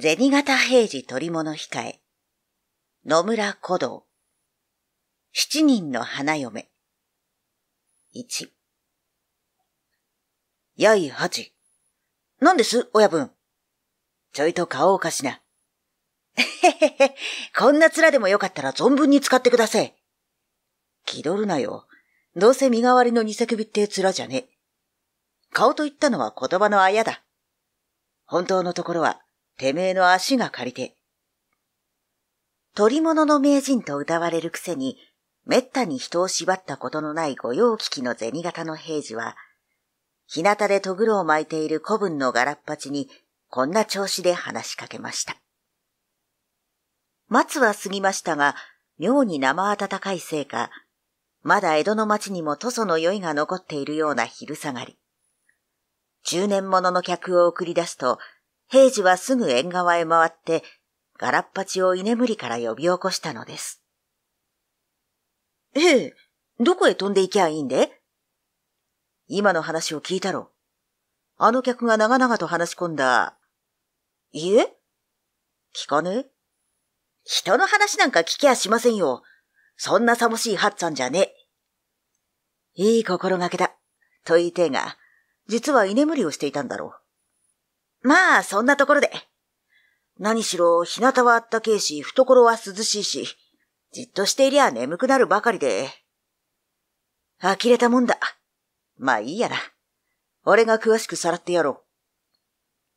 銭形平次取物控え、野村古道、七人の花嫁。一。やい八。何です、親分。ちょいと顔を貸しな。へへへ、こんな面でもよかったら存分に使ってください。気取るなよ。どうせ身代わりの偽首って面じゃね。顔と言ったのは言葉のあやだ。本当のところは、てめえの足が借りて。取り物の名人と歌われるくせに、めったに人を縛ったことのない御用聞きの銭形の平次は、日向でとぐろを巻いている古文のガラッパチに、こんな調子で話しかけました。松は過ぎましたが、妙に生暖かいせいか、まだ江戸の町にも塗装の酔いが残っているような昼下がり。十年ものの客を送り出すと、平次はすぐ縁側へ回って、ガラッパチを居眠りから呼び起こしたのです。ええ、どこへ飛んでいきゃいいんで今の話を聞いたろ。あの客が長々と話し込んだ。いえ聞かねえ人の話なんか聞きやしませんよ。そんなさもしいハッツァンじゃねえ。いい心がけだ。と言いてえが、実は居眠りをしていたんだろう。まあ、そんなところで。何しろ、日向はあったけえし、懐は涼しいし、じっとしていりゃ眠くなるばかりで。呆れたもんだ。まあいいやな。俺が詳しくさらってやろ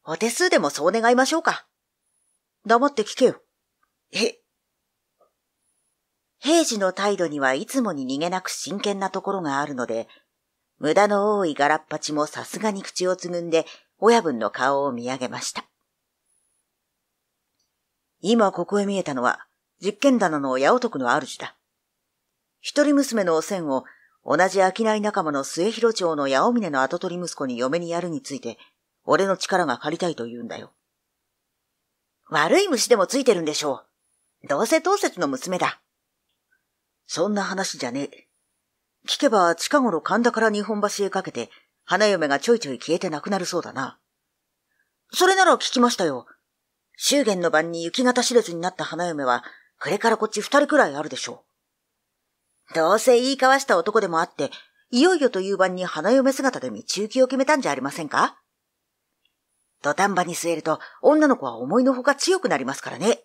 う。お手数でもそう願いましょうか。黙って聞けよ。え、平時の態度にはいつもに逃げなく真剣なところがあるので、無駄の多いガラッパチもさすがに口をつぐんで親分の顔を見上げました。今ここへ見えたのは、実験棚の八男の主だ。一人娘のお線を同じ商い仲間の末広町の八尾峰の跡取り息子に嫁にやるについて、俺の力が借りたいと言うんだよ。悪い虫でもついてるんでしょう。どうせ当節の娘だ。そんな話じゃねえ。聞けば近頃神田から日本橋へかけて花嫁がちょいちょい消えてなくなるそうだな。それなら聞きましたよ。祝言の晩に雪型知れずになった花嫁は、これからこっち二人くらいあるでしょう。どうせ言い交わした男でもあって、いよいよという晩に花嫁姿で道行きを決めたんじゃありませんか土壇場に据えると、女の子は思いのほか強くなりますからね。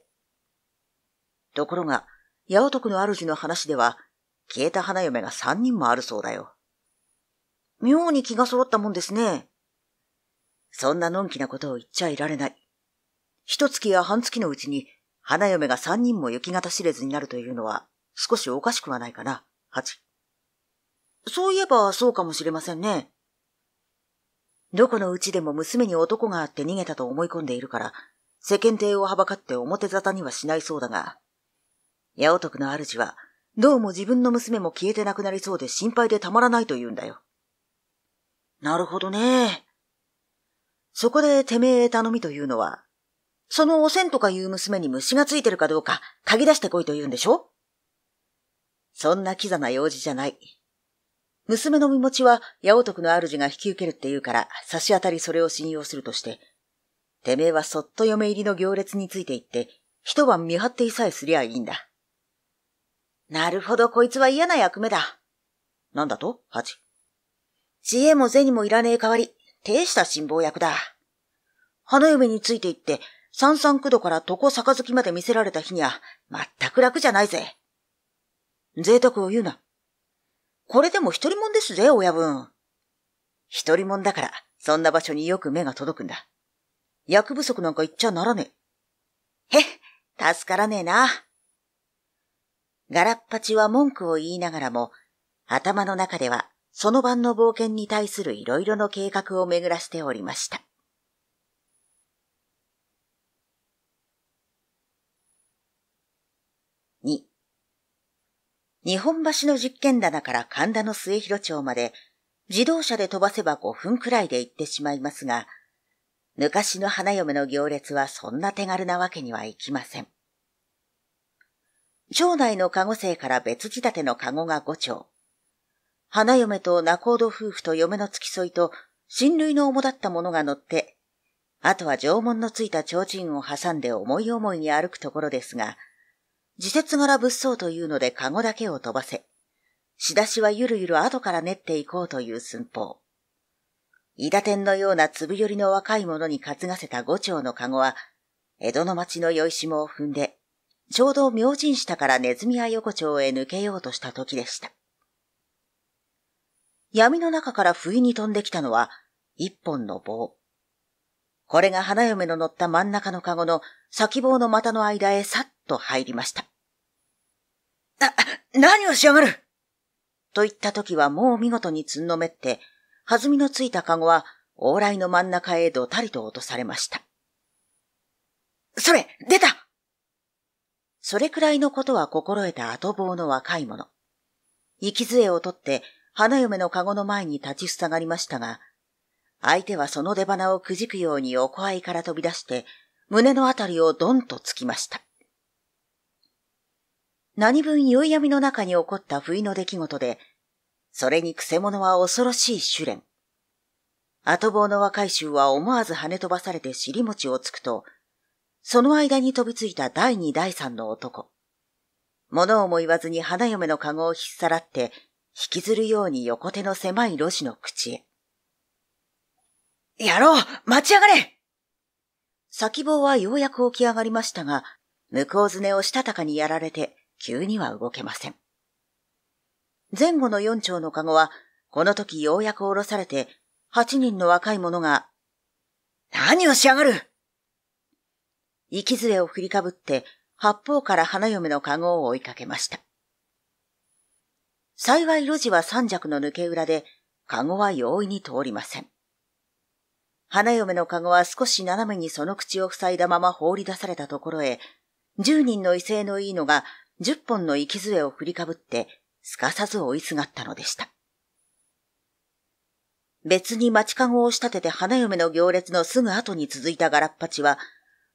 ところが、八乙の主の話では、消えた花嫁が三人もあるそうだよ。妙に気が揃ったもんですね。そんなのんきなことを言っちゃいられない。一月や半月のうちに花嫁が三人も雪型知れずになるというのは少しおかしくはないかな、八。そういえばそうかもしれませんね。どこのうちでも娘に男があって逃げたと思い込んでいるから、世間体をはばかって表沙汰にはしないそうだが、八乙の主は、どうも自分の娘も消えてなくなりそうで心配でたまらないと言うんだよ。なるほどね。そこでてめえ頼みというのは、そのおせんとかいう娘に虫がついてるかどうか、嗅ぎ出してこいと言うんでしょそんなキザな用事じゃない。娘の身持ちは、八男の主が引き受けるって言うから、差し当たりそれを信用するとして、てめえはそっと嫁入りの行列について行って、一晩見張っていさえすりゃいいんだ。なるほど、こいつは嫌な役目だ。なんだと八。知恵も銭もいらねえ代わり、手した辛抱役だ。花嫁について行って、三三九度から床月まで見せられた日には、全く楽じゃないぜ。贅沢を言うな。これでも一人もんですぜ、親分。一人もんだから、そんな場所によく目が届くんだ。役不足なんか言っちゃならねえ。へっ、助からねえな。ガラッパチは文句を言いながらも、頭の中ではその晩の冒険に対するいろいろの計画を巡らしておりました。2日本橋の実験棚から神田の末広町まで自動車で飛ばせば5分くらいで行ってしまいますが、昔の花嫁の行列はそんな手軽なわけにはいきません。町内の籠生から別仕立ての籠が5丁、花嫁と仲人夫婦と嫁の付き添いと、親類の主だったものが乗って、あとは縄文のついた提灯を挟んで思い思いに歩くところですが、自節柄物騒というのでカゴだけを飛ばせ、仕出しはゆるゆる後から練っていこうという寸法。伊田天のような粒寄りの若い者に担がせた五丁のカゴは、江戸の町の酔いしもを踏んで、ちょうど明神下からネズミ屋横丁へ抜けようとした時でした。闇の中から不意に飛んできたのは一本の棒。これが花嫁の乗った真ん中のカゴの先棒の股の間へさっと入りました。な、何をしやがると言った時はもう見事につんのめって、弾みのついたカゴは往来の真ん中へどたりと落とされました。それ、出たそれくらいのことは心得た後棒の若い者。息杖を取って花嫁の籠の前に立ちふさがりましたが、相手はその出花をくじくようにおこあいから飛び出して、胸のあたりをドンとつきました。何分夕闇の中に起こった不意の出来事で、それにくせ者は恐ろしい修練。後棒の若い衆は思わず跳ね飛ばされて尻餅をつくと、その間に飛びついた第二第三の男。物をも言わずに花嫁の籠を引っさらって引きずるように横手の狭い路地の口へ。やろう待ち上がれ先棒はようやく起き上がりましたが、向こうずねをしたたかにやられて、急には動けません。前後の四丁のカゴは、この時ようやく下ろされて、八人の若い者が、何をしやがる息ずれを振りかぶって、八方から花嫁のカゴを追いかけました。幸い路地は三尺の抜け裏で、カゴは容易に通りません。花嫁のカゴは少し斜めにその口を塞いだまま放り出されたところへ、十人の威勢のいいのが十本の生き杖を振りかぶって、すかさず追いすがったのでした。別に町かごを仕立てて花嫁の行列のすぐ後に続いたガラッパチは、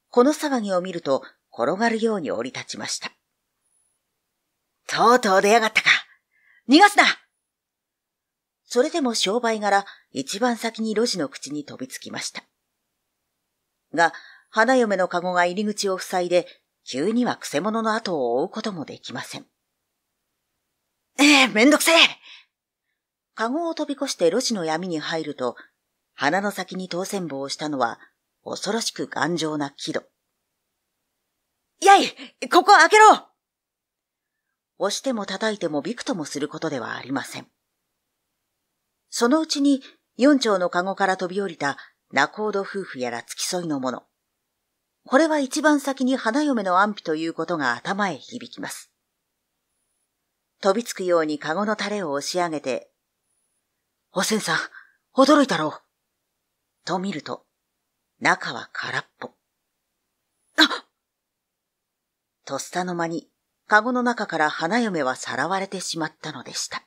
この騒ぎを見ると転がるように降り立ちました。とうとう出やがったか。逃がすなそれでも商売柄、一番先に路地の口に飛びつきました。が、花嫁の籠が入り口を塞いで、急には癖者の後を追うこともできません。ええめんどくせえ籠を飛び越して路地の闇に入ると、花の先に当選棒をしたのは、恐ろしく頑丈な木戸。やいここ開けろ押しても叩いてもびくともすることではありません。そのうちに四丁のカゴから飛び降りた仲人夫婦やら付き添いの者。これは一番先に花嫁の安否ということが頭へ響きます。飛びつくようにカゴの垂れを押し上げて、おせんさん、驚いたろう。と見ると、中は空っぽ。あっとっさの間にカゴの中から花嫁はさらわれてしまったのでした。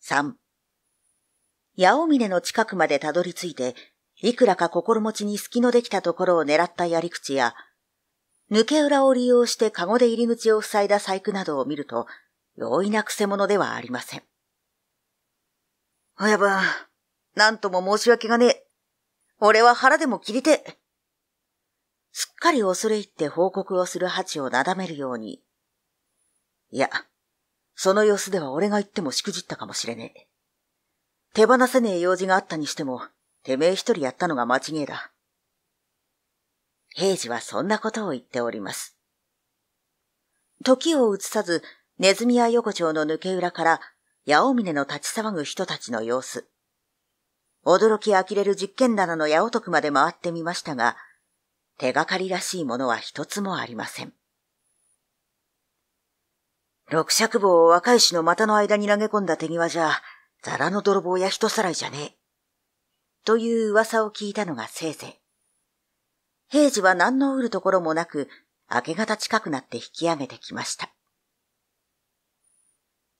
三。八尾峰の近くまでたどり着いて、いくらか心持ちに隙のできたところを狙ったやり口や、抜け裏を利用してカゴで入り口を塞いだ細工などを見ると、容易なくせ者ではありません。親分、なんとも申し訳がねえ。俺は腹でも切りて。すっかり恐れ入って報告をするハチをなだめるように。いや、その様子では俺が言ってもしくじったかもしれねえ。手放せねえ用事があったにしても、てめえ一人やったのが間違えだ。平次はそんなことを言っております。時を移さず、ネズミや横丁の抜け裏から、八尾峰の立ち騒ぐ人たちの様子。驚き呆れる実験棚の八男まで回ってみましたが、手がかりらしいものは一つもありません。六尺棒を若い石の股の間に投げ込んだ手際じゃ、ザラの泥棒や人さらいじゃねえ。という噂を聞いたのがせいぜい。平次は何の売るところもなく、明け方近くなって引き上げてきました。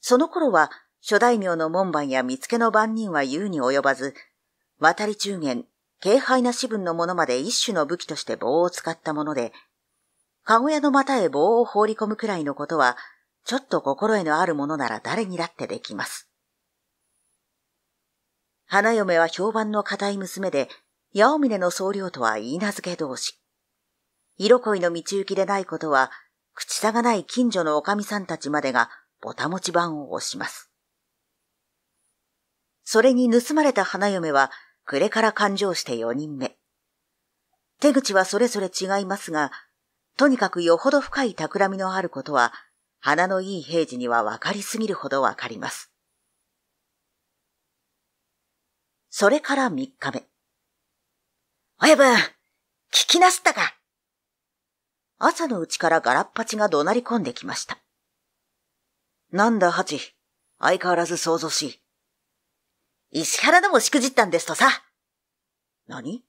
その頃は、諸大名の門番や見つけの番人は言うに及ばず、渡り中元、軽廃な子分のものまで一種の武器として棒を使ったもので、かごやの股へ棒を放り込むくらいのことは、ちょっと心得のあるものなら誰にだってできます。花嫁は評判の固い娘で、八尾峰の総領とは言い名付け同士。色恋の道行きでないことは、口差がない近所のおかみさんたちまでがぼたもち版を押します。それに盗まれた花嫁は暮れから勘定して4人目。手口はそれぞれ違いますが、とにかくよほど深い企みのあることは、花のいい平時には分かりすぎるほど分かります。それから3日目。親分、聞きなすったか朝のうちからガラッパチが怒鳴り込んできました。なんだ、ハチ。相変わらず想像しい。石原のもしくじったんですとさ。何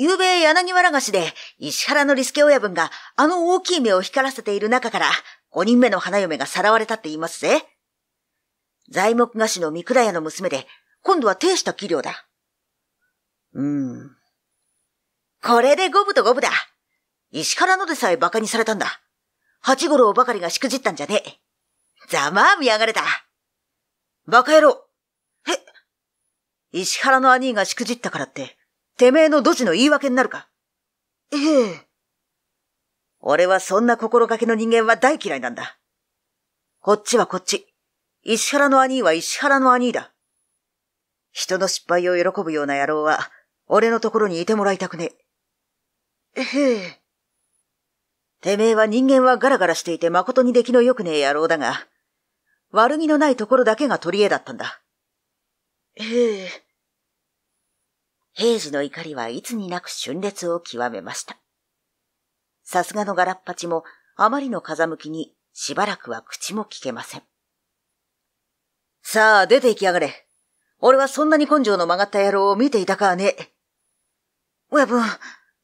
昨べ柳原菓子で石原のリスケ親分があの大きい目を光らせている中から5人目の花嫁がさらわれたって言いますぜ。材木菓子の三倉屋の娘で今度は亭した器量だ。うーん。これで五分と五分だ。石原のでさえ馬鹿にされたんだ。八五郎ばかりがしくじったんじゃねえ。ざまあ見やがれた。馬鹿野郎。え、石原の兄がしくじったからって、てめえのドジの言い訳になるか。ええ。俺はそんな心がけの人間は大嫌いなんだ。こっちはこっち。石原の兄は石原の兄だ。人の失敗を喜ぶような野郎は、俺のところにいてもらいたくねえ。へえ。てめえは人間はガラガラしていて誠に出来の良くねえ野郎だが、悪気のないところだけが取り柄だったんだ。ええ。平時の怒りはいつになく春烈を極めました。さすがのガラッパチもあまりの風向きにしばらくは口も聞けません。さあ、出て行きやがれ。俺はそんなに根性の曲がった野郎を見ていたかはね。親分、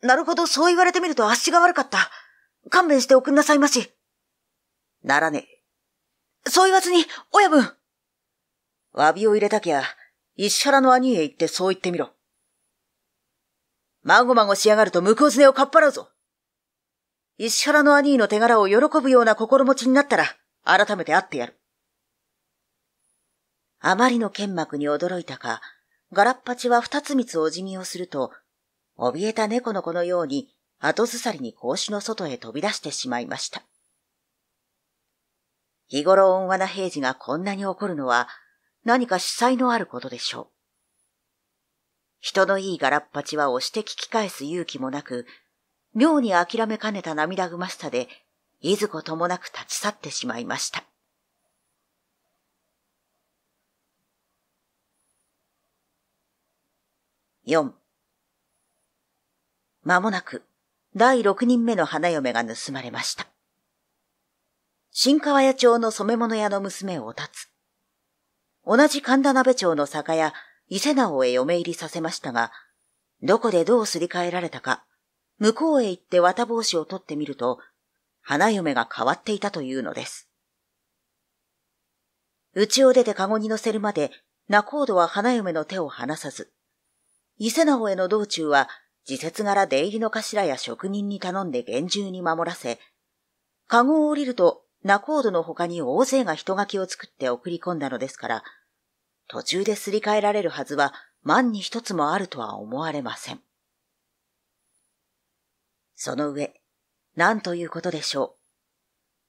なるほどそう言われてみると足が悪かった。勘弁しておくんなさいまし。ならねえ。そう言わずに、親分詫びを入れたきゃ、石原の兄へ行ってそう言ってみろ。まごまごしやがると向うずねをかっぱらうぞ。石原の兄の手柄を喜ぶような心持ちになったら、改めて会ってやる。あまりの剣幕に驚いたか、ガラッパチは二つ三つおじみをすると、怯えた猫の子のように後ずさりに格子の外へ飛び出してしまいました。日頃温和な平次がこんなに怒るのは何か司祭のあることでしょう。人のいいガラッパチは押して聞き返す勇気もなく、妙に諦めかねた涙ぐましさで、いずこともなく立ち去ってしまいました。4間もなく、第6人目の花嫁が盗まれました。新川屋町の染物屋の娘を立つ。同じ神田鍋町の酒屋、伊勢直へ嫁入りさせましたが、どこでどうすり替えられたか、向こうへ行って綿帽子を取ってみると、花嫁が変わっていたというのです。家を出て籠に乗せるまで、仲人は花嫁の手を離さず、伊勢直への道中は、自節柄出入りの頭や職人に頼んで厳重に守らせ、籠を降りると、仲人の他に大勢が人垣を作って送り込んだのですから、途中ですり替えられるはずは万に一つもあるとは思われません。その上、何ということでしょう。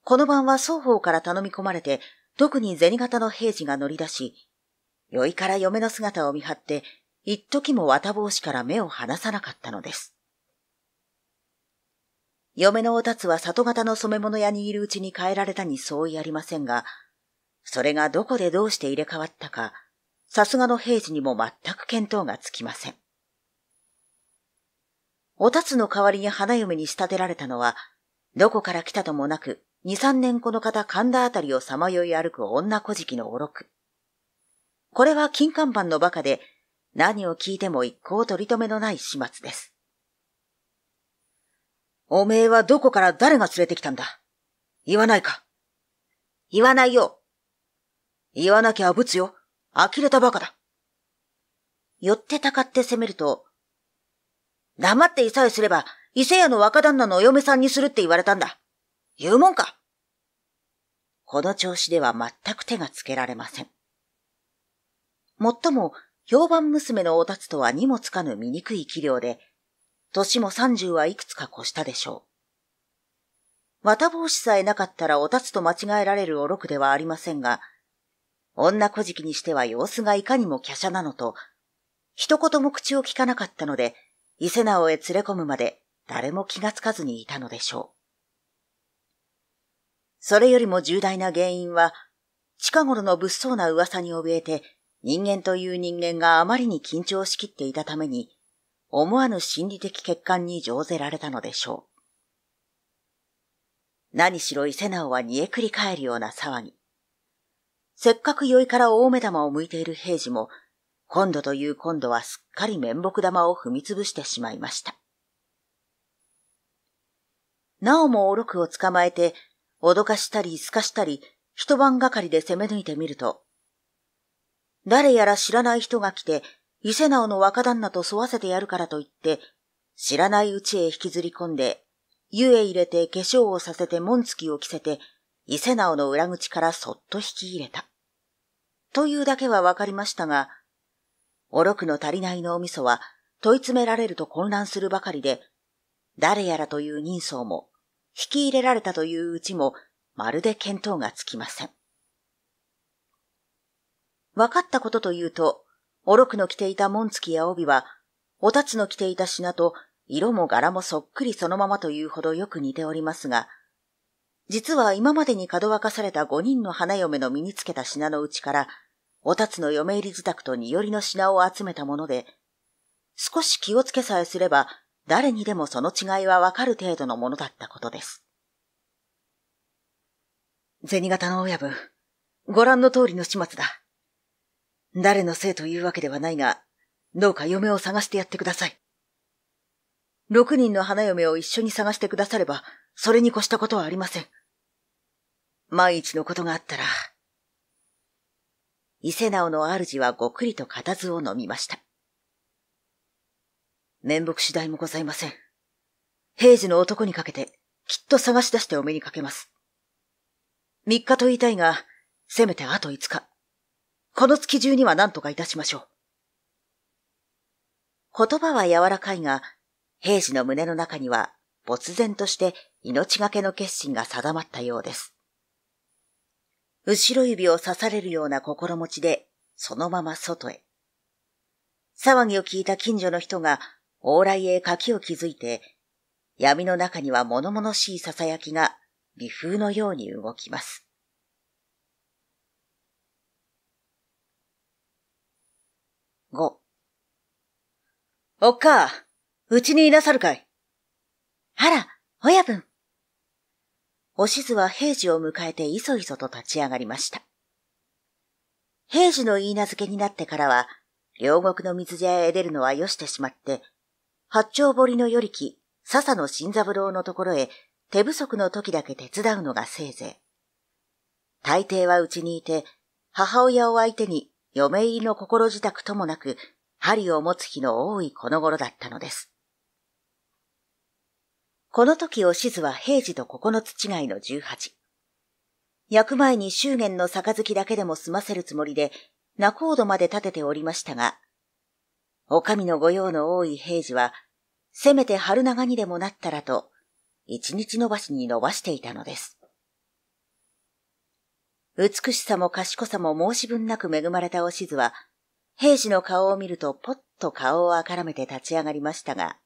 この晩は双方から頼み込まれて、特に銭形の平次が乗り出し、酔いから嫁の姿を見張って、一時も綿帽子から目を離さなかったのです。嫁のおたつは里方の染め物屋にいるうちに変えられたに相違ありませんが、それがどこでどうして入れ替わったか、さすがの平次にも全く見当がつきません。おたつの代わりに花嫁に仕立てられたのは、どこから来たともなく、二三年この方神田あたりをさまよい歩く女小じきのおろく。これは金看板の馬鹿で、何を聞いても一向取り留めのない始末です。おめえはどこから誰が連れてきたんだ言わないか言わないよ言わなきゃぶつよ。呆れたバカだ。寄ってたかって責めると、黙っていさえすれば、伊勢屋の若旦那のお嫁さんにするって言われたんだ。言うもんか。この調子では全く手がつけられません。もっとも、評判娘のお達とはにもつかぬ醜い器量で、年も三十はいくつか越したでしょう。綿帽子さえなかったらお達と間違えられるおろくではありませんが、女小じきにしては様子がいかにも華奢なのと、一言も口を聞かなかったので、伊勢直へ連れ込むまで誰も気がつかずにいたのでしょう。それよりも重大な原因は、近頃の物騒な噂に怯えて、人間という人間があまりに緊張しきっていたために、思わぬ心理的欠陥に乗ぜられたのでしょう。何しろ伊勢直は煮えくり返るような騒ぎ。せっかく酔いから大目玉を向いている平次も、今度という今度はすっかり面目玉を踏みつぶしてしまいました。なおもおろくを捕まえて、脅かしたりすかしたり、一晩がかりで攻め抜いてみると、誰やら知らない人が来て、伊勢直の若旦那と沿わせてやるからと言って、知らないうちへ引きずり込んで、湯へ入れて化粧をさせて紋付きを着せて、伊勢直の裏口からそっと引き入れた。というだけはわかりましたが、おろくの足りない脳みそは問い詰められると混乱するばかりで、誰やらという人相も、引き入れられたといううちも、まるで見当がつきません。分かったことというと、おろくの着ていた紋付きや帯は、おたつの着ていた品と色も柄もそっくりそのままというほどよく似ておりますが、実は今までにかどわかされた五人の花嫁の身につけた品のうちから、おたつの嫁入り自宅とによりの品を集めたもので、少し気をつけさえすれば、誰にでもその違いはわかる程度のものだったことです。銭形の親分、ご覧の通りの始末だ。誰のせいというわけではないが、どうか嫁を探してやってください。六人の花嫁を一緒に探してくだされば、それに越したことはありません。万一のことがあったら、伊勢直の主はごくりと固唾を飲みました。面目次第もございません。平時の男にかけて、きっと探し出してお目にかけます。三日と言いたいが、せめてあと五日。この月中には何とかいたしましょう。言葉は柔らかいが、平時の胸の中には、没然として命がけの決心が定まったようです。後ろ指を刺されるような心持ちで、そのまま外へ。騒ぎを聞いた近所の人が、往来へ柿を築いて、闇の中には物々しい囁きが微風のように動きます。五。おっか、うちにいなさるかいあら、親分。おしずは平次を迎えていそいそと立ち上がりました。平次の言い名付けになってからは、両国の水茶屋へ出るのはよしてしまって、八丁堀の与力、笹野新三郎のところへ手不足の時だけ手伝うのがせいぜい。大抵はうちにいて、母親を相手に嫁入りの心支度ともなく、針を持つ日の多いこの頃だったのです。この時おしずは平時と九つ違いの十八。焼く前に祝言の杯だけでも済ませるつもりで、仲人まで立てておりましたが、お上の御用の多い平時は、せめて春長にでもなったらと、一日延ばしに伸ばしていたのです。美しさも賢さも申し分なく恵まれたおしずは、平時の顔を見るとぽっと顔をあからめて立ち上がりましたが、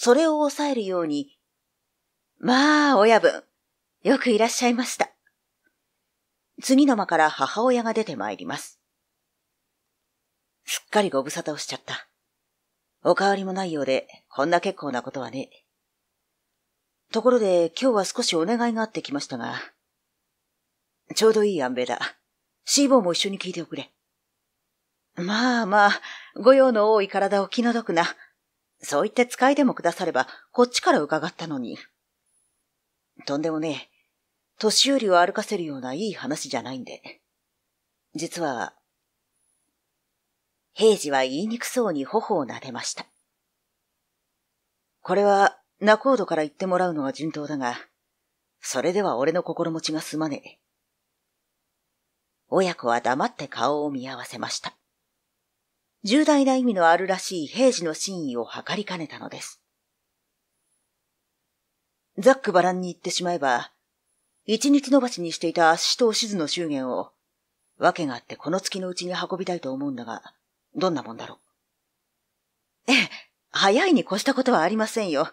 それを抑えるように、まあ、親分、よくいらっしゃいました。次の間から母親が出てまいります。すっかりご無沙汰をしちゃった。お変わりもないようで、こんな結構なことはね。ところで、今日は少しお願いがあってきましたが、ちょうどいい安兵衛だ。シーボーも一緒に聞いておくれ。まあまあ、御用の多い体を気の毒な、そう言って使いでもくだされば、こっちから伺ったのに。とんでもねえ。年寄りを歩かせるようないい話じゃないんで。実は、平次は言いにくそうに頬を撫でました。これは、仲人から言ってもらうのが順当だが、それでは俺の心持ちがすまねえ。親子は黙って顔を見合わせました。重大な意味のあるらしい平時の真意を図りかねたのです。ざっくばらんに言ってしまえば、一日延ばしにしていた足としずの祝言を、訳があってこの月のうちに運びたいと思うんだが、どんなもんだろう。ええ、早いに越したことはありませんよ。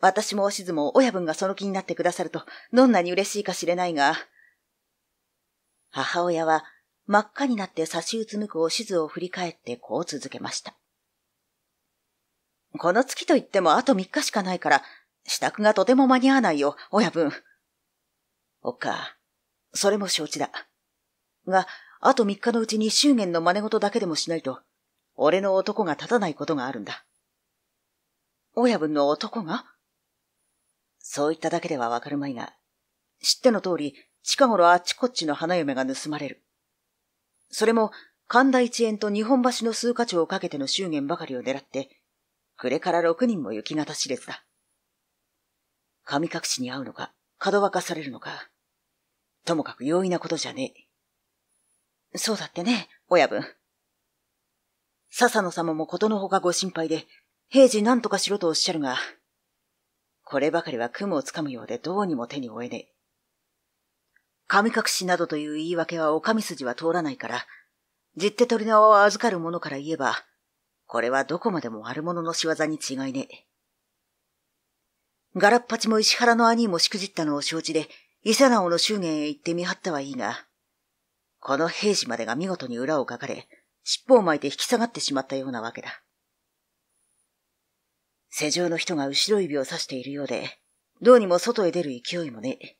私もおしずも親分がその気になってくださると、どんなに嬉しいか知れないが、母親は真っ赤になって差しうつむくおしずを振り返ってこう続けました。この月といってもあと3日しかないから、支度がとても間に合わないよ、親分。おっか、それも承知だ。が、あと3日のうちに祝言の真似事だけでもしないと、俺の男が立たないことがあるんだ。親分の男がそう言っただけではわかるまいが、知っての通り、近頃あっちこっちの花嫁が盗まれる。それも神田一円と日本橋の数箇所をかけての祝言ばかりを狙って、暮れから六人も行方知れずだ。神隠しに会うのか、角分かされるのか、ともかく容易なことじゃねえ。そうだってね、親分。笹野様もことのほかご心配で、平時何とかしろとおっしゃるが、こればかりは雲をつかむようでどうにも手に負えねえ。神隠しなどという言い訳はお上筋は通らないから、実手取り縄を預かる者から言えば、これはどこまでも悪者の仕業に違いねえ。ガラッパチも石原の兄もしくじったのを承知で、伊勢直の祝言へ行って見張ったはいいが、この平時までが見事に裏をかかれ、尻尾を巻いて引き下がってしまったようなわけだ。世上の人が後ろ指を指しているようで、どうにも外へ出る勢いもね。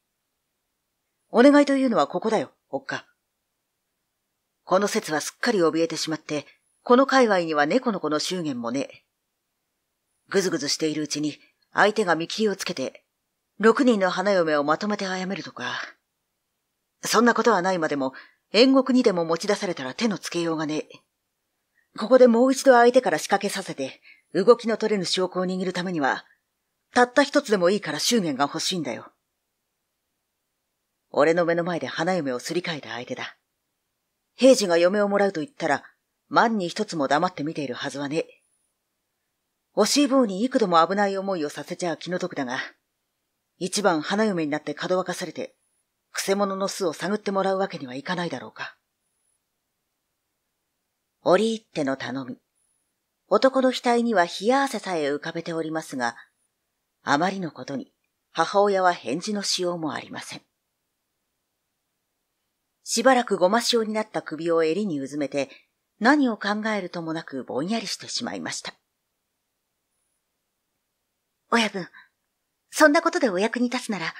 お願いというのはここだよ、おっか。この説はすっかり怯えてしまって、この界隈には猫の子の祝言もねえ。ぐずぐずしているうちに、相手が見切りをつけて、六人の花嫁をまとめて殺めるとか。そんなことはないまでも、縁獄にでも持ち出されたら手のつけようがねえ。ここでもう一度相手から仕掛けさせて、動きの取れぬ証拠を握るためには、たった一つでもいいから祝言が欲しいんだよ。俺の目の前で花嫁をすり替えた相手だ。平次が嫁をもらうと言ったら、万に一つも黙って見ているはずはねえ。惜しい棒に幾度も危ない思いをさせちゃ気の毒だが、一番花嫁になってかどわかされて、くせ者の巣を探ってもらうわけにはいかないだろうか。折り入っての頼み。男の額には冷や汗さえ浮かべておりますが、あまりのことに母親は返事のしようもありません。しばらくごま塩になった首を襟にうずめて、何を考えるともなくぼんやりしてしまいました。親分、そんなことでお役に立つなら、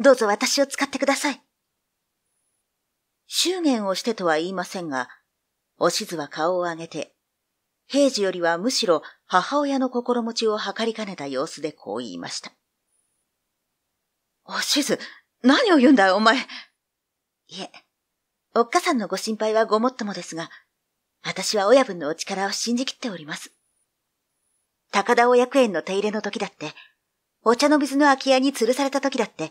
どうぞ私を使ってください。祝言をしてとは言いませんが、おしずは顔を上げて、平時よりはむしろ母親の心持ちを測りかねた様子でこう言いました。おしず、何を言うんだよお前。いえ、おっかさんのご心配はごもっともですが、私は親分のお力を信じきっております。高田親役園の手入れの時だって、お茶の水の空き家に吊るされた時だって、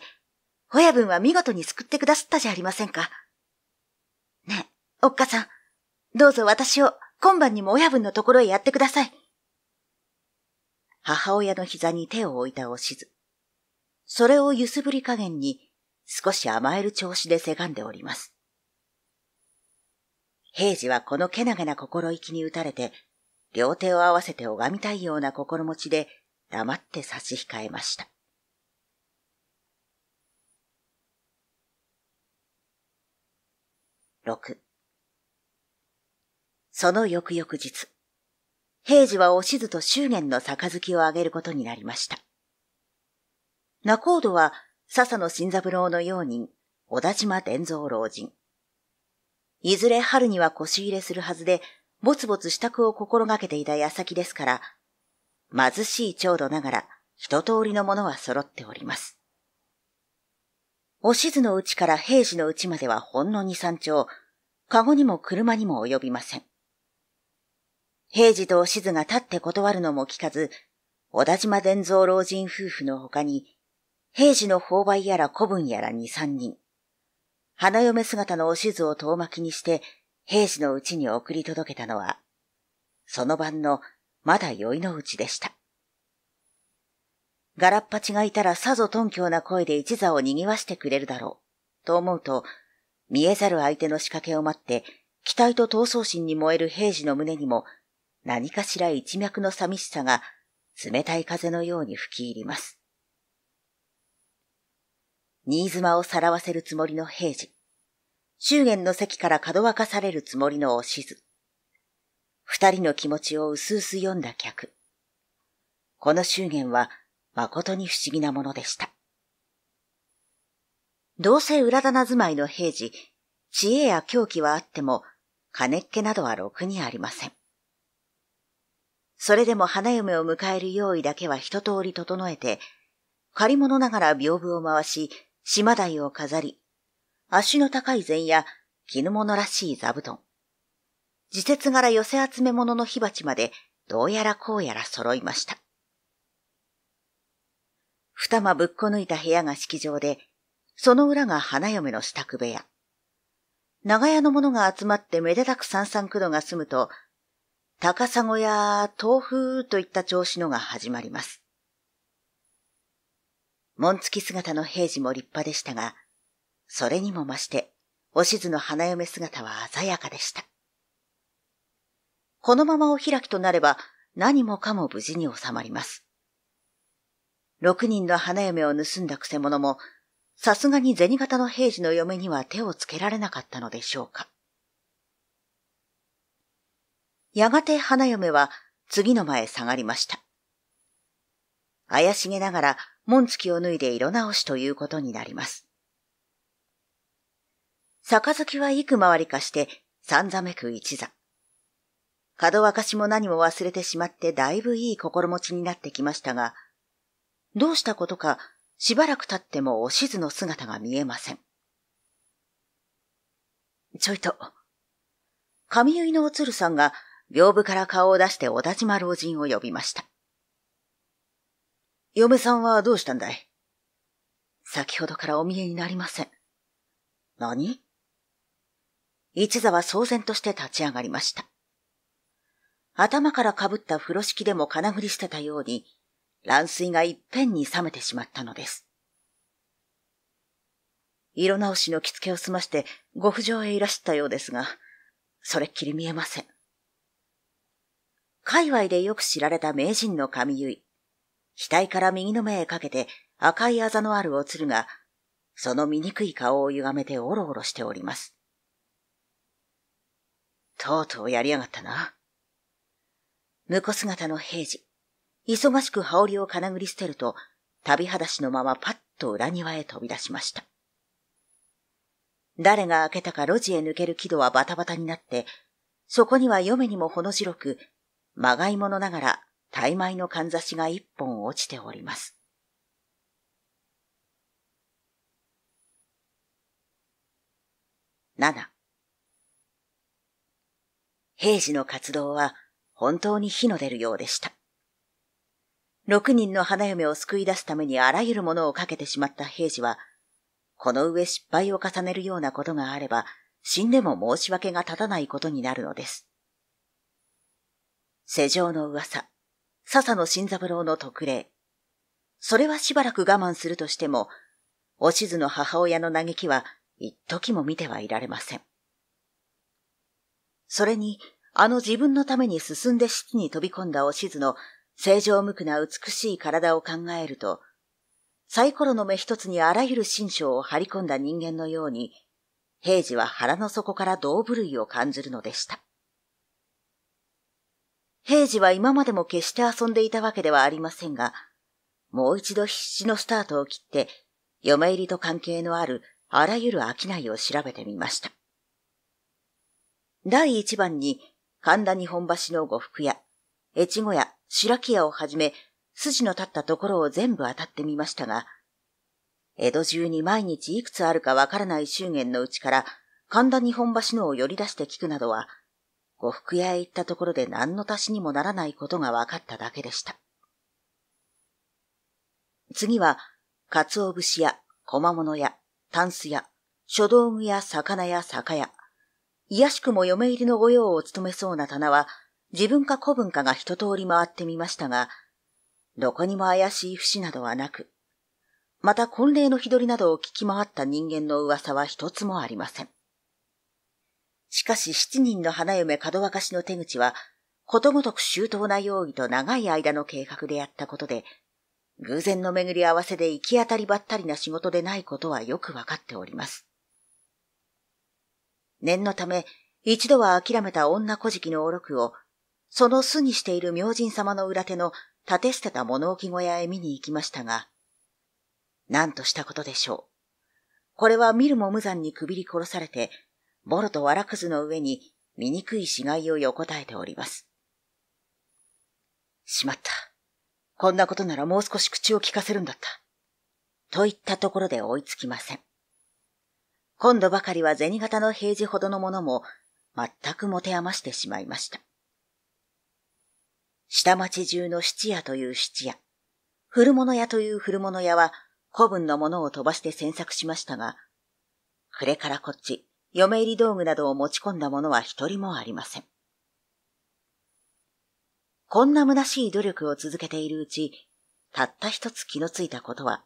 親分は見事に救ってくださったじゃありませんか。ねえ、おっかさん、どうぞ私を今晩にも親分のところへやってください。母親の膝に手を置いたおしず。それを揺すぶり加減に少し甘える調子でせがんでおります。平次はこのけなげな心意気に打たれて、両手を合わせて拝みたいような心持ちで黙って差し控えました。六。その翌々日、平次はおしずと祝言の杯をあげることになりました。仲人は笹野新三郎の用人、小田島伝蔵老人。いずれ春には腰入れするはずで、ぼつぼつ支度を心がけていた矢先ですから、貧しい長度ながら一通りのものは揃っております。おしずのうちから平時のうちまではほんの二三丁、かごにも車にも及びません。平時とおしずが立って断るのも聞かず、小田島伝蔵老人夫婦の他に、平時の購買やら古文やら二三人、花嫁姿のおしずを遠巻きにして、兵士のうちに送り届けたのは、その晩のまだ宵のうちでした。ガラッパチがいたらさぞ頓強な声で一座を賑わしてくれるだろう、と思うと、見えざる相手の仕掛けを待って、期待と闘争心に燃える平時の胸にも、何かしら一脈の寂しさが冷たい風のように吹き入ります。新妻をさらわせるつもりの平次、祝言の席からかどわかされるつもりのおしず、二人の気持ちを薄々読んだ客。この祝言は誠に不思議なものでした。どうせ裏棚住まいの平時、知恵や狂気はあっても、金っ気などはろくにありません。それでも花嫁を迎える用意だけは一通り整えて、借り物ながら屏風を回し、島台を飾り、足の高い禅や絹物らしい座布団、自節柄寄せ集め物の火鉢までどうやらこうやら揃いました。二間ぶっこ抜いた部屋が式場で、その裏が花嫁の支度部屋。長屋の者が集まってめでたく三三九度が済むと、高砂や豆腐といった調子のが始まります。紋付き姿の平次も立派でしたが、それにも増して、おしずの花嫁姿は鮮やかでした。このままお開きとなれば、何もかも無事に収まります。六人の花嫁を盗んだくせ者も、さすがに銭形の平次の嫁には手をつけられなかったのでしょうか。やがて花嫁は次の前下がりました。怪しげながら紋付きを脱いで色直しということになります。杯は幾回りかして、三座ざめく一座。門沸かしも何も忘れてしまってだいぶいい心持ちになってきましたが、どうしたことかしばらく経ってもおしずの姿が見えません。ちょいと、髪結いのおつるさんが屏風から顔を出して小田島老人を呼びました。嫁さんはどうしたんだい先ほどからお見えになりません。何一座は騒然として立ち上がりました。頭からかぶった風呂敷でも金振りしてたように、乱水がいっぺんに冷めてしまったのです。色直しの着付けを済ましてご不上へいらしたようですが、それっきり見えません。界隈でよく知られた名人の髪結い、額から右の目へかけて赤いあざのあるおつるが、その醜い顔を歪めておろおろしております。とうとうやりやがったな。婿姿の平次、忙しく羽織を金繰り捨てると、旅裸足のままパッと裏庭へ飛び出しました。誰が開けたか路地へ抜ける木戸はバタバタになって、そこには嫁にもほの白く、まがいものながら、大枚のかんざしが一本落ちております。7平時の活動は本当に火の出るようでした。六人の花嫁を救い出すためにあらゆるものをかけてしまった平次は、この上失敗を重ねるようなことがあれば、死んでも申し訳が立たないことになるのです。世情の噂、笹野新三郎の特例。それはしばらく我慢するとしても、おしずの母親の嘆きは一時も見てはいられません。それに、あの自分のために進んで室に飛び込んだおしずの正常無垢な美しい体を考えると、サイコロの目一つにあらゆる心象を張り込んだ人間のように、平時は腹の底から胴部類を感じるのでした。平次は今までも決して遊んでいたわけではありませんが、もう一度必死のスタートを切って、嫁入りと関係のあるあらゆる商いを調べてみました。第一番に、神田日本橋の呉服屋、越後屋、白木屋をはじめ、筋の立ったところを全部当たってみましたが、江戸中に毎日いくつあるかわからない祝言のうちから、神田日本橋のを寄り出して聞くなどは、呉服屋へ行ったところで何の足しにもならないことが分かっただけでした。次は、鰹節や、小間物や、タンスや、書道具や、魚や、酒屋。いやしくも嫁入りの御用を務めそうな棚は、自分か古文かが一通り回ってみましたが、どこにも怪しい節などはなく、また婚礼の日取りなどを聞き回った人間の噂は一つもありません。しかし七人の花嫁門分かしの手口は、ことごとく周到な用意と長い間の計画でやったことで、偶然の巡り合わせで行き当たりばったりな仕事でないことはよくわかっております。念のため、一度は諦めた女小敷のおろくを、その巣にしている明神様の裏手の立て捨てた物置小屋へ見に行きましたが、なんとしたことでしょう。これは見るも無残に区切り殺されて、ボロとわらくずの上に醜い死骸を横たえております。しまった。こんなことならもう少し口を聞かせるんだった。といったところで追いつきません。今度ばかりは銭形の平時ほどのものも全く持て余してしまいました。下町中の質屋という質屋、古物屋という古物屋は古文のものを飛ばして詮索しましたが、これからこっち、嫁入り道具などを持ち込んだ者は一人もありません。こんな虚しい努力を続けているうち、たった一つ気のついたことは、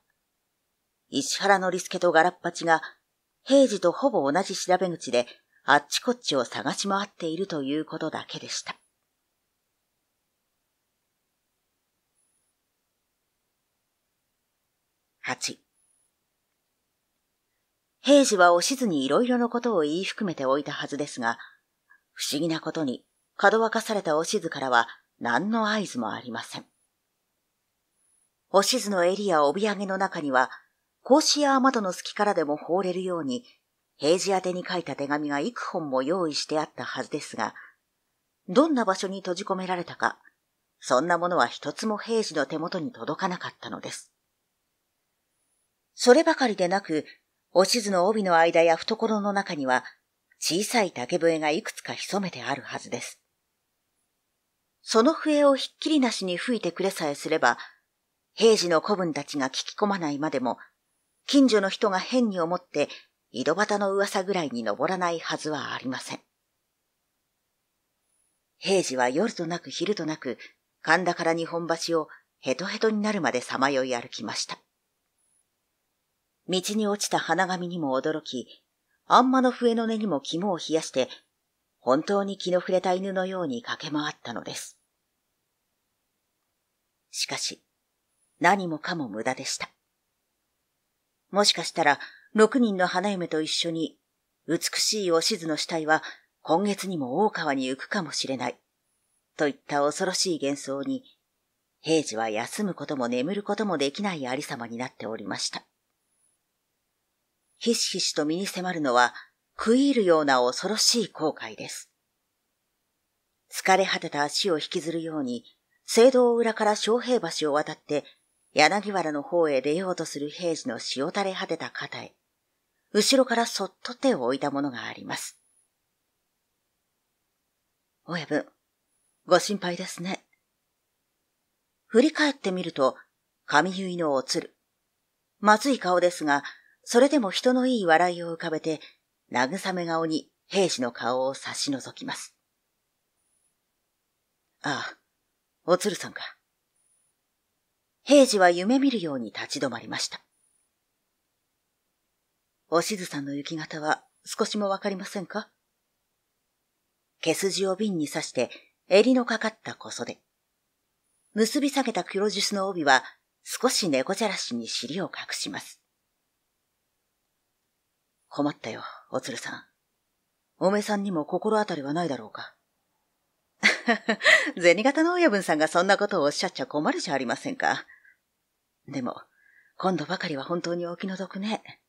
石原のりすけとガラッパチが、平時とほぼ同じ調べ口で、あっちこっちを探し回っているということだけでした。8平次はおしずにいろいろのことを言い含めておいたはずですが、不思議なことに、かどわかされたおしずからは何の合図もありません。おしずの襟や帯揚げの中には、格子や雨戸の隙からでも放れるように、平時宛てに書いた手紙が幾本も用意してあったはずですが、どんな場所に閉じ込められたか、そんなものは一つも平時の手元に届かなかったのです。そればかりでなく、おしずの帯の間や懐の中には、小さい竹笛がいくつか潜めてあるはずです。その笛をひっきりなしに吹いてくれさえすれば、平時の子分たちが聞き込まないまでも、近所の人が変に思って、井戸端の噂ぐらいに登らないはずはありません。平時は夜となく昼となく、神田から日本橋をヘトヘトになるまでさまよい歩きました。道に落ちた花紙にも驚き、あんまの笛の音にも肝を冷やして、本当に気の触れた犬のように駆け回ったのです。しかし、何もかも無駄でした。もしかしたら、六人の花嫁と一緒に、美しいおしずの死体は今月にも大川に行くかもしれない。といった恐ろしい幻想に、平次は休むことも眠ることもできないありさまになっておりました。ひしひしと身に迫るのは、食い入るような恐ろしい後悔です。疲れ果てた足を引きずるように、聖堂裏から昌平橋を渡って、柳原の方へ出ようとする平時の潮垂れ果てた肩へ、後ろからそっと手を置いたものがあります。親分、ご心配ですね。振り返ってみると、髪結いのおつる。まずい顔ですが、それでも人のいい笑いを浮かべて、慰め顔に兵士の顔を差し覗きます。ああ、おつるさんか。平次は夢見るように立ち止まりました。おしずさんの行き方は少しもわかりませんか毛筋を瓶に刺して襟のかかった小袖。結び下げた黒樹スの帯は少し猫じゃらしに尻を隠します。困ったよ、おつるさん。おめさんにも心当たりはないだろうか。銭形の親分さんがそんなことをおっしゃっちゃ困るじゃありませんか。でも、今度ばかりは本当にお気の毒ね。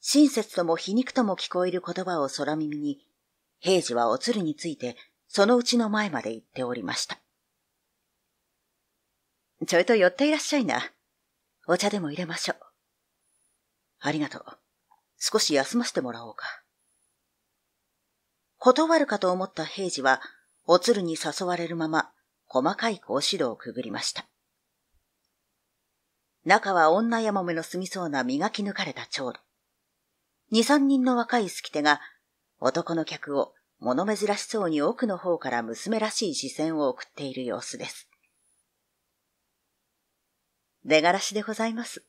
親切とも皮肉とも聞こえる言葉を空耳に、平次はおつるについて、そのうちの前まで行っておりました。ちょいと寄っていらっしゃいな。お茶でも入れましょう。ありがとう。少し休ませてもらおうか。断るかと思った平次は、おつるに誘われるまま、細かい格子戸をくぐりました。中は女やもめの住みそうな磨き抜かれた長路。二三人の若い好き手が、男の客を物珍しそうに奥の方から娘らしい視線を送っている様子です。出がらしでございます。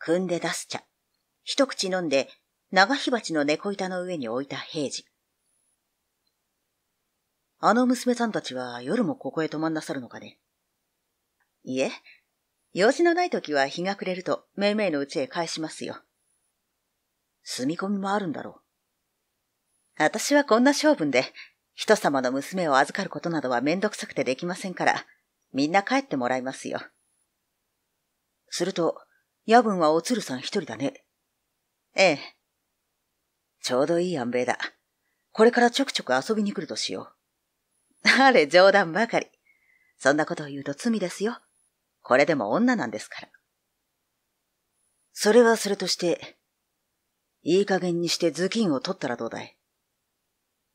汲んで出す茶。一口飲んで、長火鉢の猫板の上に置いた平次。あの娘さんたちは夜もここへ泊まんなさるのかね。いえ、用事のない時は日が暮れると、めいめいのうちへ返しますよ。住み込みもあるんだろう。私はこんな性分で、人様の娘を預かることなどはめんどくさくてできませんから、みんな帰ってもらいますよ。すると、夜分はおつるさん一人だね。ええ。ちょうどいい安兵衛だ。これからちょくちょく遊びに来るとしよう。あれ、冗談ばかり。そんなことを言うと罪ですよ。これでも女なんですから。それはそれとして、いい加減にして頭巾を取ったらどうだい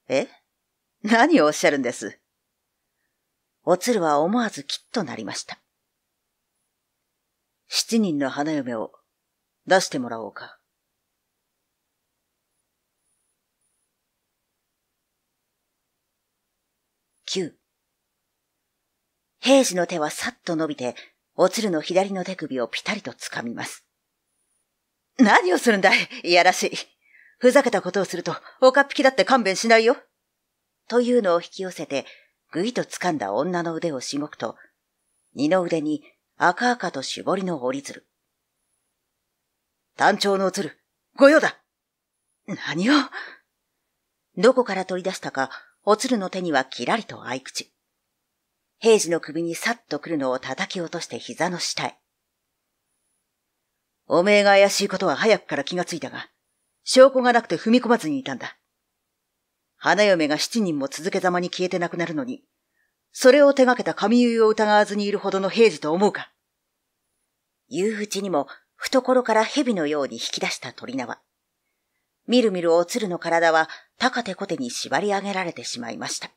え何をおっしゃるんですおつるは思わずきっとなりました。七人の花嫁を出してもらおうか。九。平士の手はさっと伸びて、おつるの左の手首をぴたりと掴みます。何をするんだいいやらしい。ふざけたことをすると、岡っ引きだって勘弁しないよ。というのを引き寄せて、ぐいと掴んだ女の腕をしごくと、二の腕に赤々と絞りの折り鶴。単調の鶴、御用だ何をどこから取り出したか、お鶴の手にはキラリと合い口。平次の首にさっと来るのを叩き落として膝の下へ。おめえが怪しいことは早くから気がついたが、証拠がなくて踏み込まずにいたんだ。花嫁が七人も続けざまに消えてなくなるのに、それを手がけた神優を疑わずにいるほどの平次と思うか。言ううちにも、懐から蛇のように引き出した鳥縄。みるみるおつるの体は、高手小手に縛り上げられてしまいました。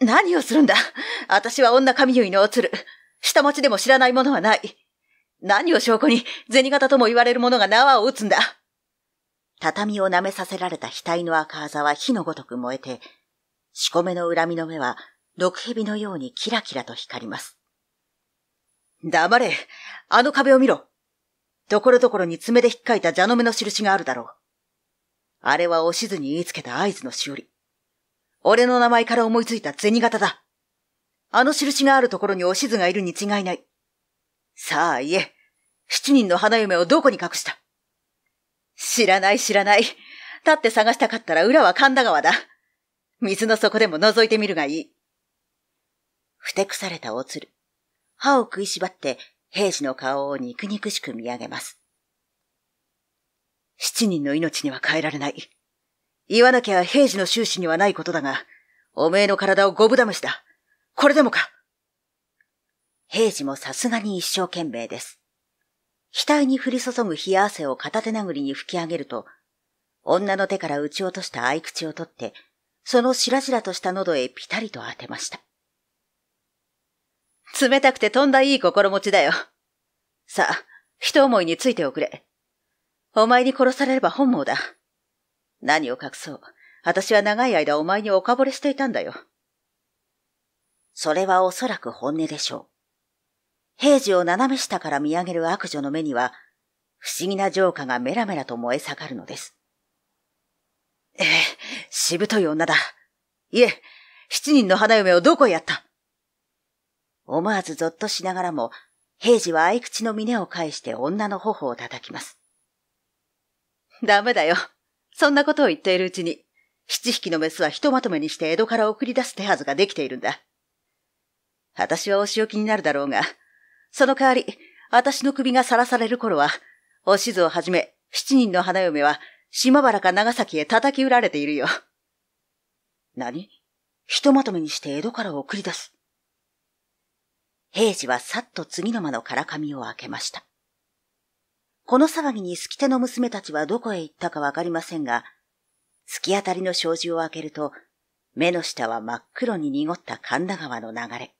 何をするんだ私は女神結のおつる。下町でも知らないものはない。何を証拠に、銭形とも言われる者が縄を打つんだ。畳を舐めさせられた額の赤あざは火のごとく燃えて、四個目の恨みの目は、毒蛇のようにキラキラと光ります。黙れあの壁を見ろところどころに爪で引っかいた蛇の目の印があるだろう。あれはおしずに言いつけた合図のしおり。俺の名前から思いついた銭形だ。あの印があるところにおしずがいるに違いない。さあ言え、七人の花嫁をどこに隠した知らない知らない。立って探したかったら裏は神田川だ。水の底でも覗いてみるがいい。ふてくされたおつる。歯を食いしばって、兵士の顔を肉肉しく見上げます。七人の命には変えられない。言わなきゃ平時の終始にはないことだが、おめえの体を五分試しだ。これでもか。平時もさすがに一生懸命です。額に降り注ぐ冷や汗を片手殴りに吹き上げると、女の手から打ち落とした合口を取って、そのしらじらとした喉へぴたりと当てました。冷たくてとんだいい心持ちだよ。さあ、一思いについておくれ。お前に殺されれば本望だ。何を隠そう。私は長い間お前におかぼれしていたんだよ。それはおそらく本音でしょう。平時を斜め下から見上げる悪女の目には、不思議な浄化がメラメラと燃え盛るのです。ええ、しぶとい女だ。いえ、七人の花嫁をどこへやった思わずぞっとしながらも、平次は合口の峰を返して女の頬を叩きます。ダメだよ。そんなことを言っているうちに、七匹のメスはひとまとめにして江戸から送り出す手はずができているんだ。私はお仕置きになるだろうが、その代わり、私の首がさらされる頃は、おしずをはじめ、七人の花嫁は島原か長崎へ叩き売られているよ。何ひとまとめにして江戸から送り出す。平次はさっと次の間のからかみを開けました。この騒ぎに好き手の娘たちはどこへ行ったかわかりませんが、突き当たりの障子を開けると、目の下は真っ黒に濁った神田川の流れ。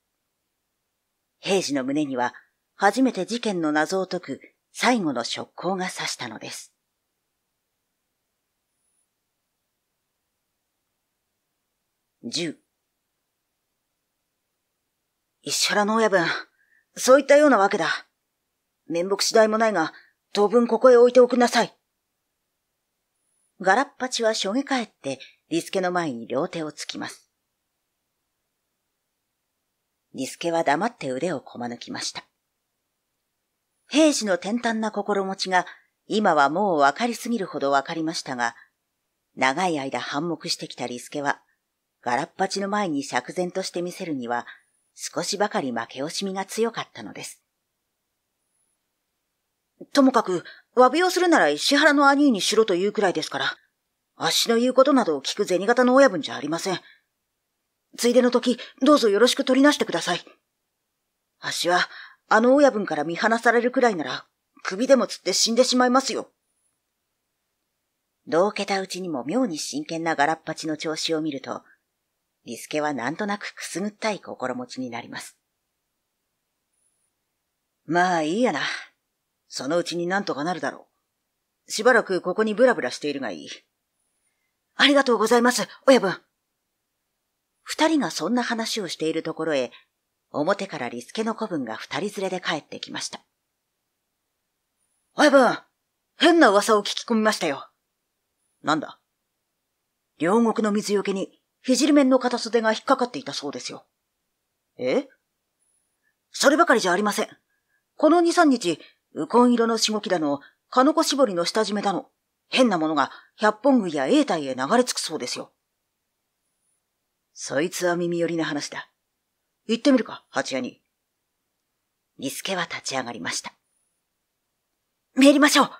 平次の胸には、初めて事件の謎を解く最後の触光が差したのです。10石原の親分、そういったようなわけだ。面目次第もないが、当分ここへ置いておくなさい。ガラッパチはしょげ返って、リスケの前に両手をつきます。リスケは黙って腕をこまぬきました。平時の転端な心持ちが、今はもうわかりすぎるほどわかりましたが、長い間反目してきたリスケは、ガラッパチの前に釈然として見せるには、少しばかり負け惜しみが強かったのです。ともかく、詫びをするなら石原の兄にしろというくらいですから、あっしの言うことなどを聞く銭形の親分じゃありません。ついでの時、どうぞよろしく取りなしてください。あっしは、あの親分から見放されるくらいなら、首でもつって死んでしまいますよ。どうけたうちにも妙に真剣なガラッパチの調子を見ると、リスケはなんとなくくすぐったい心持ちになります。まあいいやな。そのうちになんとかなるだろう。しばらくここにブラブラしているがいい。ありがとうございます、親分。二人がそんな話をしているところへ、表からリスケの子分が二人連れで帰ってきました。親分、変な噂を聞き込みましたよ。なんだ両国の水よけに肘面の片袖が引っかかっていたそうですよ。えそればかりじゃありません。この2、3日、ウコン色のしごきだの、カノコ絞りの下締めだの、変なものが百本具や永体へ流れ着くそうですよ。そいつは耳寄りな話だ。行ってみるか、八谷に。リスケは立ち上がりました。参りましょう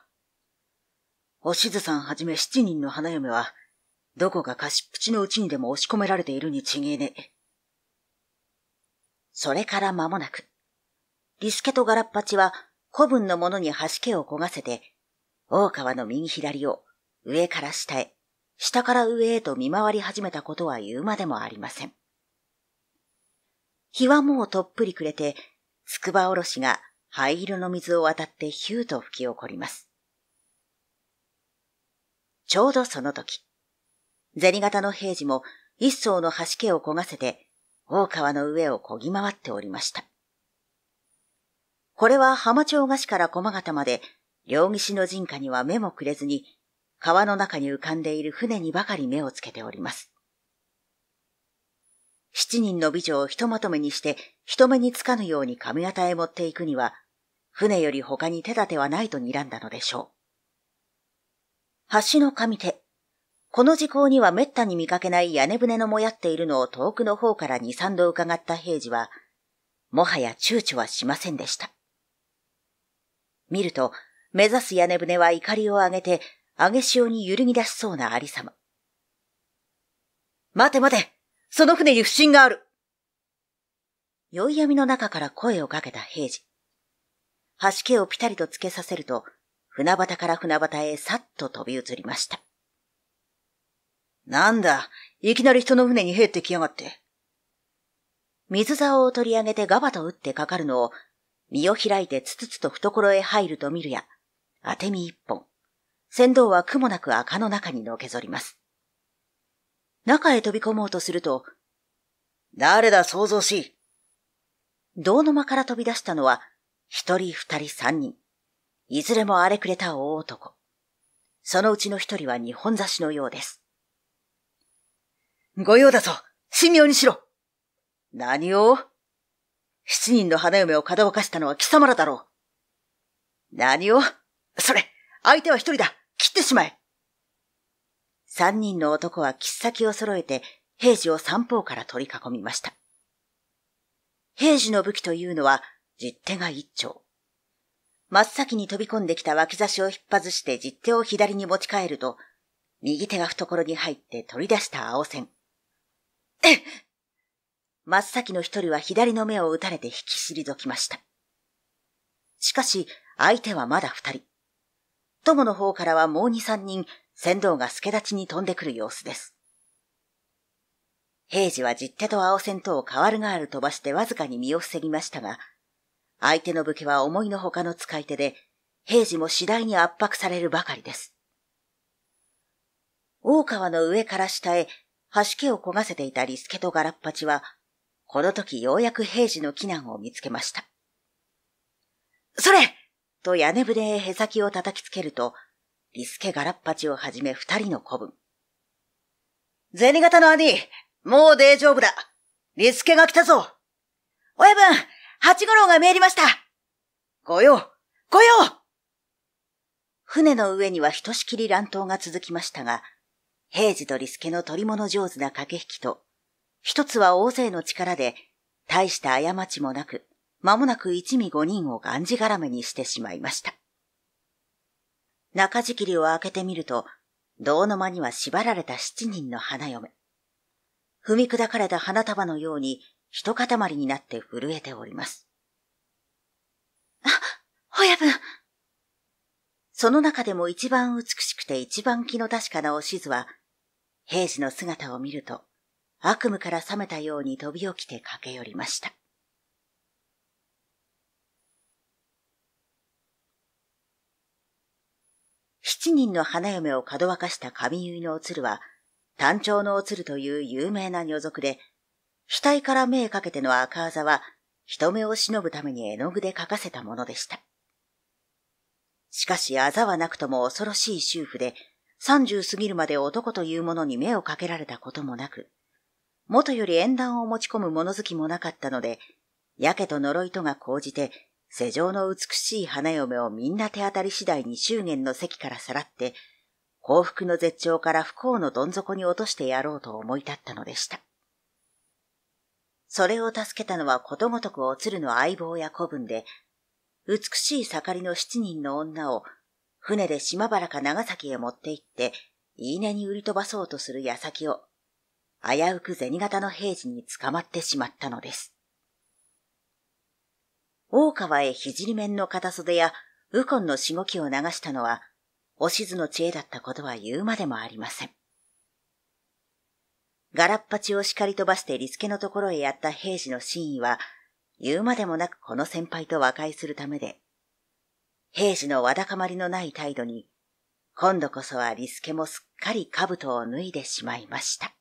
おしずさんはじめ七人の花嫁は、どこか貸しっぷちのうちにでも押し込められているに違えねえ。それから間もなく、リスケとガラッパチは古文のものに端けを焦がせて、大川の右左を上から下へ、下から上へと見回り始めたことは言うまでもありません。日はもうとっぷり暮れて、筑波おろしが灰色の水を渡ってヒューと吹き起こります。ちょうどその時、銭形の平次も一層の橋家を焦がせて、大川の上を漕ぎ回っておりました。これは浜町菓子から駒形まで、両岸の人家には目もくれずに、川の中に浮かんでいる船にばかり目をつけております。七人の美女をひとまとめにして、人目につかぬように上型へ持っていくには、船より他に手立てはないと睨んだのでしょう。橋の上手、この時効には滅多に見かけない屋根船のもやっているのを遠くの方から二三度伺った平次は、もはや躊躇はしませんでした。見ると、目指す屋根船は怒りを上げて、上げ潮に揺るぎ出しそうなありさま。待て待てその船に不審がある酔い闇の中から声をかけた平次。橋家をぴたりとつけさせると、船端から船端へさっと飛び移りました。なんだ、いきなり人の船に入ってきやがって。水竿を取り上げてガバと打ってかかるのを、身を開いてつつつと懐へ入ると見るや、当て身一本。船頭は苦もなく赤の中にのけぞります。中へ飛び込もうとすると、誰だ想像し。道の間から飛び出したのは、一人二人三人。いずれも荒れくれた大男。そのうちの一人は日本差しのようです。御用だぞ神妙にしろ何を七人の花嫁をかどわかしたのは貴様らだろう。何をそれ、相手は一人だ切ってしまえ三人の男は切っ先を揃えて、平次を三方から取り囲みました。平時の武器というのは、実手が一丁。真っ先に飛び込んできた脇差しを引っ外して実手を左に持ち帰ると、右手が懐に入って取り出した青線。え っ真っ先の一人は左の目を打たれて引き退きました。しかし、相手はまだ二人。友の方からはもう二三人、船頭が助立ちに飛んでくる様子です。平次は実手と青線とを変わるがある飛ばしてわずかに身を防ぎましたが、相手の武家は思いのほかの使い手で、平次も次第に圧迫されるばかりです。大川の上から下へし木を焦がせていたリスケとガラッパチは、この時ようやく平時の避難を見つけました。それと屋根船へへさきを叩きつけると、リスケガラッパチをはじめ二人の子分。銭形の兄、もう大丈夫だ。リスケが来たぞ。親分、八五郎が参りました。ご用、ご用船の上にはひとしきり乱闘が続きましたが、平次とリスケの取り物上手な駆け引きと、一つは大勢の力で、大した過ちもなく、間もなく一味五人をがんじがらめにしてしまいました。中敷りを開けてみると、銅の間には縛られた七人の花嫁。踏み砕かれた花束のように、一塊になって震えております。あ、親分その中でも一番美しくて一番気の確かなおしずは、平時の姿を見ると、悪夢から覚めたように飛び起きて駆け寄りました。七人の花嫁をかどわかした神結のおつるは、単調のおつるという有名な女族で、額から目かけての赤あざは、人目を忍ぶために絵の具で描かせたものでした。しかしあざはなくとも恐ろしい修婦で、30過ぎるまで男というものに目をかけられたこともなく、元より縁談を持ち込む物好きもなかったので、やけと呪いとが高じて、世上の美しい花嫁をみんな手当たり次第に祝言の席からさらって、幸福の絶頂から不幸のどん底に落としてやろうと思い立ったのでした。それを助けたのはことごとくおつるの相棒や子分で、美しい盛りの七人の女を船で島原か長崎へ持って行って、いいねに売り飛ばそうとする矢先を、危うく銭形の平時に捕まってしまったのです。大川へひじり面の片袖や右近のしごきを流したのは、おしずの知恵だったことは言うまでもありません。ガラッパチを叱り飛ばしてリスケのところへやった平次の真意は、言うまでもなくこの先輩と和解するためで平時のわだかまりのない態度に、今度こそはリスケもすっかり兜を脱いでしまいました。